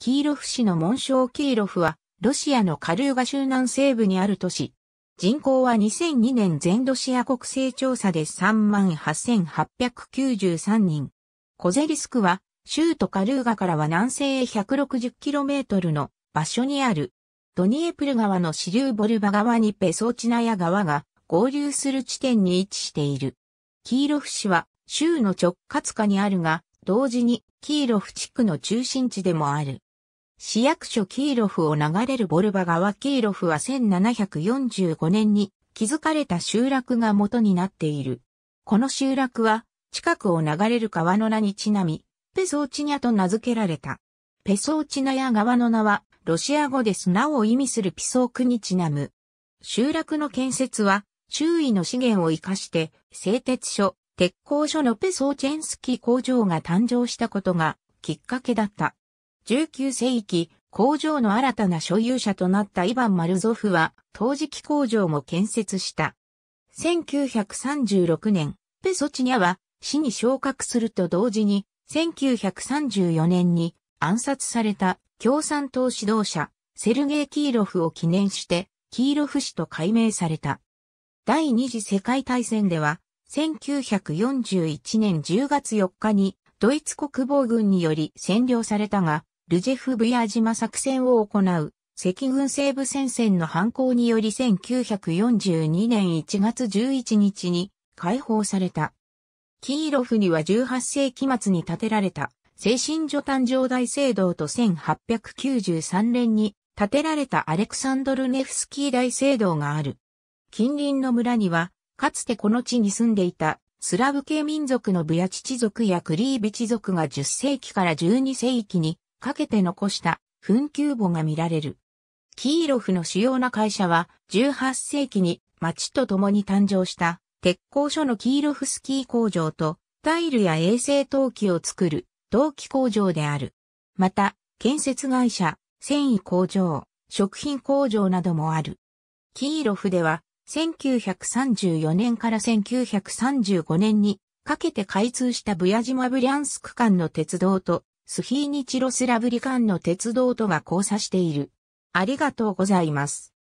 キーロフ市の紋章キーロフは、ロシアのカルーガ州南西部にある都市。人口は2002年全ロシア国勢調査で38,893人。コゼリスクは、州都カルーガからは南西へ 160km の場所にある。ドニエプル川の支流ボルバ川にペソーチナヤ川が合流する地点に位置している。キーロフ市は州の直轄下にあるが、同時にキーロフ地区の中心地でもある。市役所キーロフを流れるボルバ川キーロフは1745年に築かれた集落が元になっている。この集落は近くを流れる川の名にちなみ、ペソーチニャと名付けられた。ペソーチナヤ川の名は、ロシア語で砂を意味するピソークにちなむ。集落の建設は、周囲の資源を活かして、製鉄所、鉄工所のペソーチェンスキー工場が誕生したことがきっかけだった。19世紀、工場の新たな所有者となったイヴァン・マルゾフは、陶磁器工場も建設した。1936年、ペソチニャは死に昇格すると同時に、1934年に暗殺された共産党指導者、セルゲイ・キーロフを記念して、キーロフ氏と改名された。第二次世界大戦では、1941年10月4日にドイツ国防軍により占領されたが、ルジェフ・ブヤ島作戦を行う、赤軍西部戦線の反抗により1942年1月11日に解放された。キーロフには18世紀末に建てられた、精神助誕生大聖堂と1893年に建てられたアレクサンドル・ネフスキー大聖堂がある。近隣の村には、かつてこの地に住んでいたスラブ系民族のブヤチチ族やクリービチ族が10世紀から12世紀にかけて残した墳丘墓が見られる。キーロフの主要な会社は18世紀に町と共に誕生した鉄工所のキーロフスキー工場とタイルや衛星陶器を作る陶器工場である。また、建設会社、繊維工場、食品工場などもある。キーロフでは1934年から1935年にかけて開通したブヤジマブリャンスク間の鉄道とスヒーニチロスラブリカンの鉄道とが交差している。ありがとうございます。